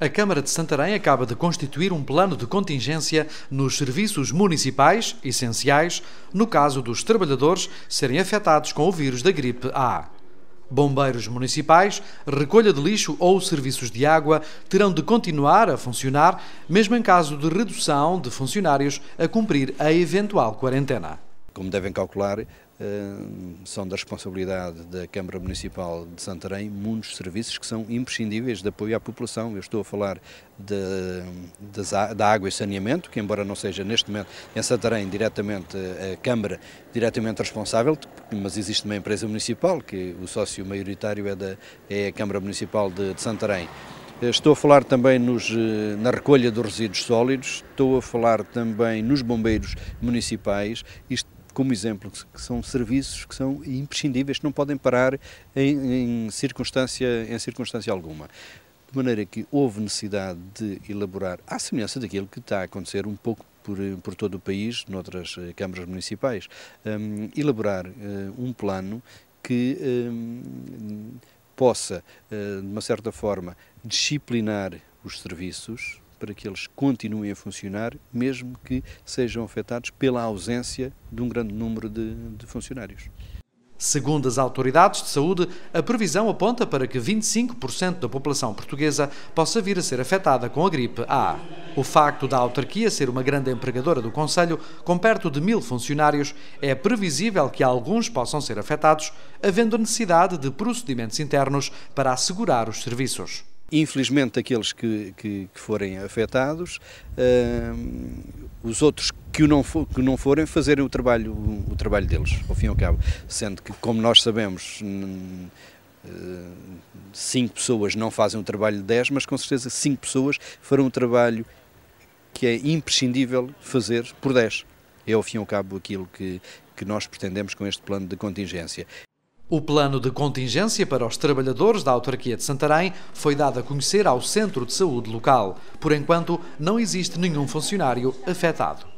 A Câmara de Santarém acaba de constituir um plano de contingência nos serviços municipais essenciais no caso dos trabalhadores serem afetados com o vírus da gripe A. Bombeiros municipais, recolha de lixo ou serviços de água terão de continuar a funcionar, mesmo em caso de redução de funcionários a cumprir a eventual quarentena como devem calcular, eh, são da responsabilidade da Câmara Municipal de Santarém muitos serviços que são imprescindíveis de apoio à população. Eu estou a falar de, de, da água e saneamento, que embora não seja neste momento em Santarém diretamente eh, a Câmara diretamente responsável, mas existe uma empresa municipal que o sócio maioritário é, da, é a Câmara Municipal de, de Santarém. Eh, estou a falar também nos, na recolha dos resíduos sólidos, estou a falar também nos bombeiros municipais, Isto como exemplo, que são serviços que são imprescindíveis, que não podem parar em, em circunstância, em circunstância alguma. De maneira que houve necessidade de elaborar, à semelhança daquilo que está a acontecer um pouco por, por, todo o país, noutras eh, câmaras municipais, um, elaborar uh, um plano que um, possa, uh, de uma certa forma, disciplinar os serviços para que eles continuem a funcionar, mesmo que sejam afetados pela ausência de um grande número de, de funcionários. Segundo as autoridades de saúde, a previsão aponta para que 25% da população portuguesa possa vir a ser afetada com a gripe A. O facto da autarquia ser uma grande empregadora do Conselho, com perto de mil funcionários, é previsível que alguns possam ser afetados, havendo necessidade de procedimentos internos para assegurar os serviços. Infelizmente, aqueles que, que, que forem afetados, uh, os outros que o não, for, que não forem, fazerem o trabalho, o trabalho deles, ao fim e ao cabo. Sendo que, como nós sabemos, eh, cinco pessoas não fazem o trabalho de 10, mas com certeza cinco pessoas farão o trabalho que é imprescindível fazer por 10. É ao fim e ao cabo aquilo que, que nós pretendemos com este plano de contingência. O plano de contingência para os trabalhadores da autarquia de Santarém foi dado a conhecer ao Centro de Saúde local. Por enquanto, não existe nenhum funcionário afetado.